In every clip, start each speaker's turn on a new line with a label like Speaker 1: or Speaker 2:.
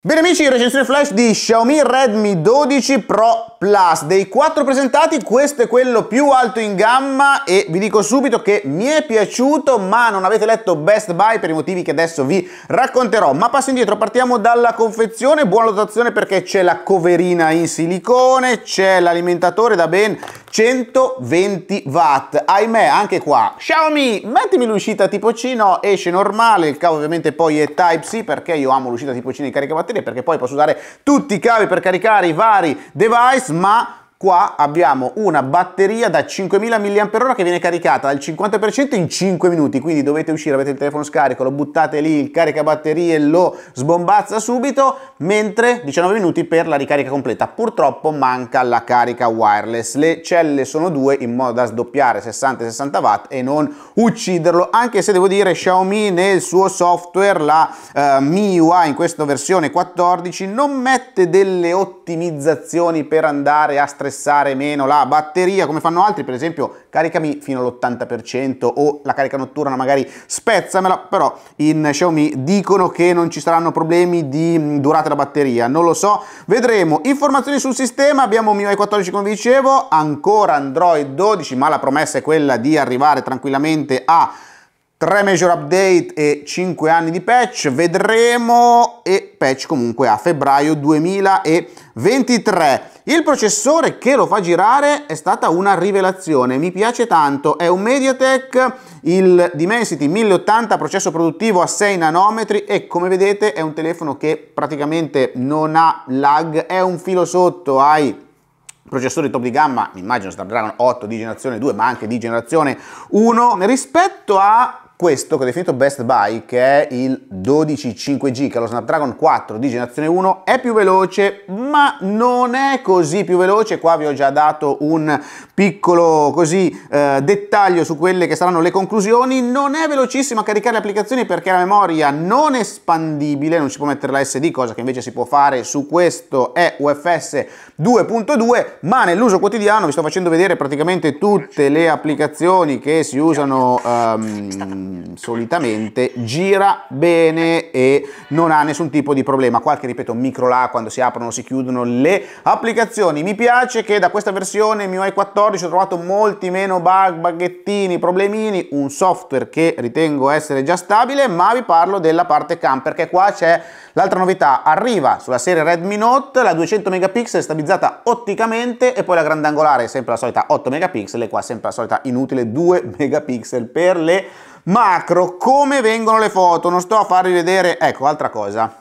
Speaker 1: Bene amici, recensione flash di Xiaomi Redmi 12 Pro Plus. Dei quattro presentati, questo è quello più alto in gamma e vi dico subito che mi è piaciuto, ma non avete letto Best Buy per i motivi che adesso vi racconterò. Ma passo indietro, partiamo dalla confezione, buona dotazione perché c'è la coverina in silicone, c'è l'alimentatore da ben 120 watt. Ahimè, anche qua, Xiaomi, mettimi l'uscita tipo C, no, esce normale, il cavo ovviamente poi è Type-C perché io amo l'uscita tipo C nei caricabatterie perché poi posso usare tutti i cavi per caricare i vari device 么？qua abbiamo una batteria da 5000 mAh che viene caricata al 50% in 5 minuti, quindi dovete uscire, avete il telefono scarico, lo buttate lì, il caricabatterie lo sbombazza subito, mentre 19 minuti per la ricarica completa. Purtroppo manca la carica wireless, le celle sono due in modo da sdoppiare 60 60 watt e non ucciderlo, anche se devo dire Xiaomi nel suo software, la eh, MIUI in questa versione 14, non mette delle ottimizzazioni per andare a stressare stressare meno la batteria come fanno altri, per esempio caricami fino all'80% o la carica notturna magari spezzamela, però in Xiaomi dicono che non ci saranno problemi di mm, durata della batteria, non lo so, vedremo. Informazioni sul sistema, abbiamo MIUI 14 come vi dicevo, ancora Android 12, ma la promessa è quella di arrivare tranquillamente a 3 major update e 5 anni di patch, vedremo e patch comunque a febbraio 2023. Il processore che lo fa girare è stata una rivelazione, mi piace tanto, è un Mediatek, il Dimensity 1080 processo produttivo a 6 nanometri e come vedete è un telefono che praticamente non ha lag, è un filo sotto ai processori top di gamma, immagino Snapdragon 8 di generazione 2 ma anche di generazione 1 rispetto a questo che ho definito best buy, che è il 125 g che è lo Snapdragon 4 di generazione 1, è più veloce, ma non è così più veloce. Qua vi ho già dato un piccolo così eh, dettaglio su quelle che saranno le conclusioni. Non è velocissimo a caricare le applicazioni perché la memoria non è espandibile, non si può mettere la SD, cosa che invece si può fare su questo è UFS 2.2, ma nell'uso quotidiano vi sto facendo vedere praticamente tutte le applicazioni che si usano... Um, Mm, solitamente gira bene e non ha nessun tipo di problema. Qualche, ripeto, micro là quando si aprono o si chiudono le applicazioni. Mi piace che da questa versione MIUI 14 ho trovato molti meno bug, baghettini, problemini, un software che ritengo essere già stabile, ma vi parlo della parte cam perché qua c'è l'altra novità. Arriva sulla serie Redmi Note la 200 megapixel stabilizzata otticamente e poi la grandangolare sempre la solita 8 megapixel e qua sempre la solita inutile 2 megapixel per le macro come vengono le foto non sto a farvi vedere ecco altra cosa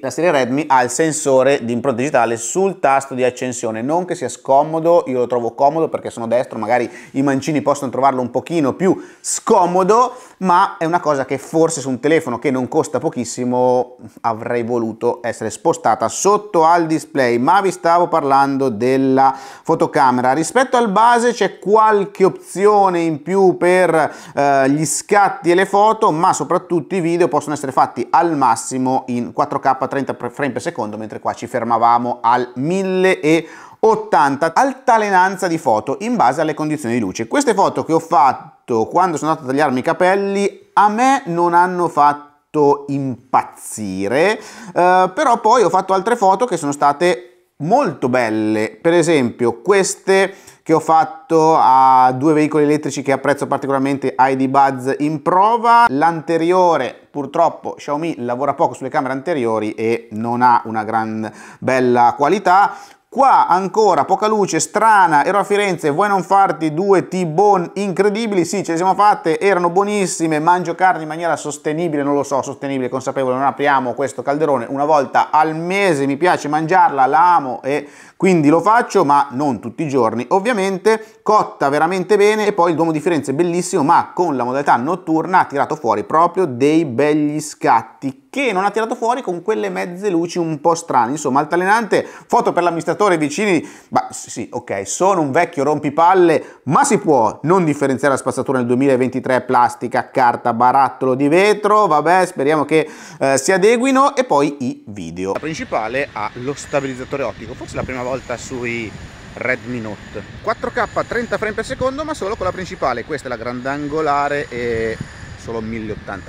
Speaker 1: la serie Redmi ha il sensore di impronta digitale sul tasto di accensione, non che sia scomodo, io lo trovo comodo perché sono destro, magari i mancini possono trovarlo un pochino più scomodo, ma è una cosa che forse su un telefono che non costa pochissimo avrei voluto essere spostata sotto al display, ma vi stavo parlando della fotocamera. Rispetto al base c'è qualche opzione in più per eh, gli scatti e le foto, ma soprattutto i video possono essere fatti al massimo in 4K a 30 frame per secondo, mentre qua ci fermavamo al 1080 altalenanza di foto in base alle condizioni di luce. Queste foto che ho fatto quando sono andato a tagliarmi i capelli a me non hanno fatto impazzire, eh, però poi ho fatto altre foto che sono state molto belle, per esempio queste che ho fatto a due veicoli elettrici che apprezzo particolarmente, ID Buzz in prova, l'anteriore purtroppo Xiaomi lavora poco sulle camere anteriori e non ha una gran bella qualità Qua ancora poca luce, strana, ero a Firenze, vuoi non farti due T-bone incredibili? Sì, ce le siamo fatte, erano buonissime, mangio carne in maniera sostenibile, non lo so, sostenibile, consapevole, non apriamo questo calderone una volta al mese, mi piace mangiarla, la amo e quindi lo faccio, ma non tutti i giorni. Ovviamente cotta veramente bene e poi il Duomo di Firenze è bellissimo, ma con la modalità notturna ha tirato fuori proprio dei begli scatti che non ha tirato fuori con quelle mezze luci un po' strane, insomma, altalenante, foto per l'amministratore ascoltatori vicini, ma sì, ok, sono un vecchio rompipalle, ma si può non differenziare la spazzatura nel 2023 plastica, carta, barattolo di vetro, vabbè, speriamo che eh, si adeguino e poi i video. La principale ha lo stabilizzatore ottico, forse la prima volta sui Redmi Note 4K 30 frame per secondo ma solo con la principale questa è la grandangolare e solo 1080-30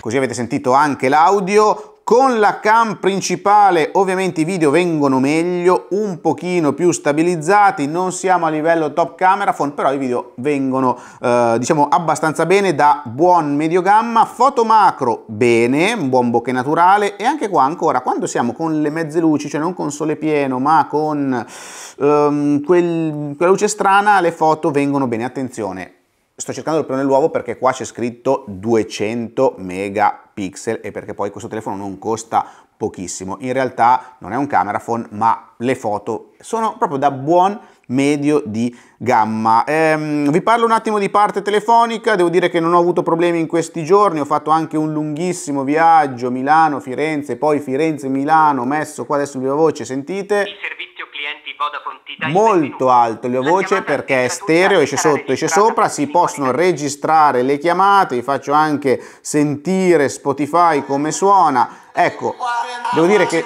Speaker 1: così avete sentito anche l'audio con la cam principale ovviamente i video vengono meglio, un pochino più stabilizzati, non siamo a livello top camera phone, però i video vengono eh, diciamo abbastanza bene da buon medio gamma, foto macro bene, un buon bokeh naturale e anche qua ancora quando siamo con le mezze luci, cioè non con sole pieno ma con ehm, quel, quella luce strana, le foto vengono bene, attenzione sto cercando il pelo nell'uovo perché qua c'è scritto 200 megapixel e perché poi questo telefono non costa pochissimo. In realtà non è un camera phone, ma le foto sono proprio da buon medio di gamma. Ehm, vi parlo un attimo di parte telefonica, devo dire che non ho avuto problemi in questi giorni, ho fatto anche un lunghissimo viaggio Milano-Firenze, poi Firenze-Milano, messo qua adesso viva voce, sentite. Il servizio clienti Vodafone Molto alto il viva voce perché è stereo, esce sotto, esce sopra, si possono registrare le chiamate, vi faccio anche sentire Spotify come suona. Ecco, devo dire che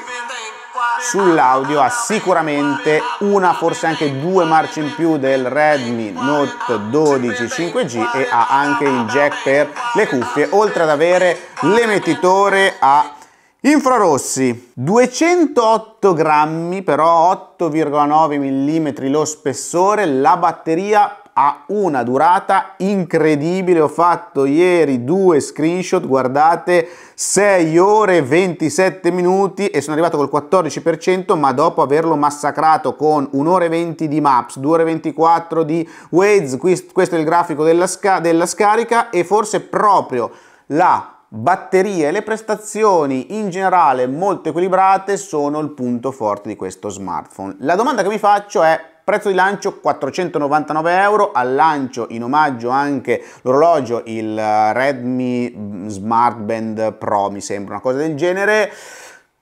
Speaker 1: sull'audio ha sicuramente una, forse anche due marce in più del Redmi Note 12 5G e ha anche il jack per le cuffie, oltre ad avere l'emettitore a Infrarossi, 208 grammi, però 8,9 mm lo spessore, la batteria ha una durata incredibile. Ho fatto ieri due screenshot, guardate, 6 ore e 27 minuti e sono arrivato col 14%, ma dopo averlo massacrato con 1 ora e 20 di Maps, 2 ore e 24 di Waze, questo è il grafico della, sca della scarica e forse proprio la batterie e le prestazioni in generale molto equilibrate sono il punto forte di questo smartphone. La domanda che mi faccio è Prezzo di lancio 499 euro, al lancio in omaggio anche l'orologio, il Redmi Smart Band Pro mi sembra, una cosa del genere.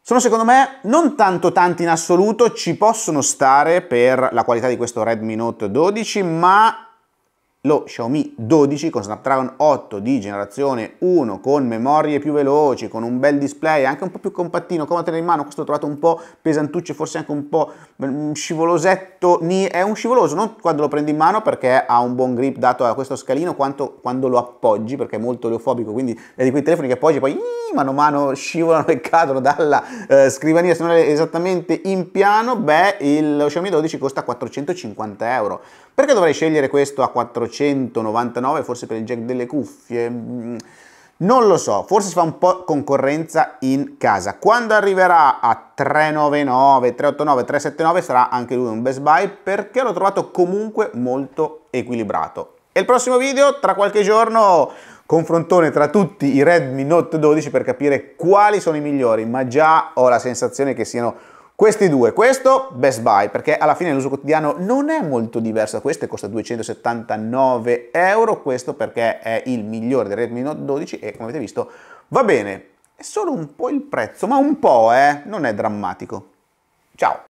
Speaker 1: Sono secondo me non tanto tanti in assoluto, ci possono stare per la qualità di questo Redmi Note 12, ma lo Xiaomi 12 con Snapdragon 8 di generazione 1 con memorie più veloci, con un bel display, anche un po' più compattino, come a tenere in mano, questo ho trovato un po' pesantuccio, forse anche un po' mm, scivolosetto, è un scivoloso, non quando lo prendi in mano perché ha un buon grip dato a questo scalino, quanto quando lo appoggi perché è molto oleofobico, quindi è di quei telefoni che appoggi e poi mano a mano scivolano e cadono dalla eh, scrivania, se non è esattamente in piano, beh, il Xiaomi 12 costa 450 euro. Perché dovrei scegliere questo a 450? 899 forse per il jack delle cuffie. Mm, non lo so, forse si fa un po' concorrenza in casa. Quando arriverà a 399, 389, 379 sarà anche lui un best buy perché l'ho trovato comunque molto equilibrato. E il prossimo video, tra qualche giorno, confrontone tra tutti i Redmi Note 12 per capire quali sono i migliori, ma già ho la sensazione che siano questi due, questo Best Buy, perché alla fine l'uso quotidiano non è molto diverso da questo, costa 279 euro, questo perché è il migliore del Redmi Note 12 e come avete visto va bene, è solo un po' il prezzo, ma un po' eh, non è drammatico. Ciao!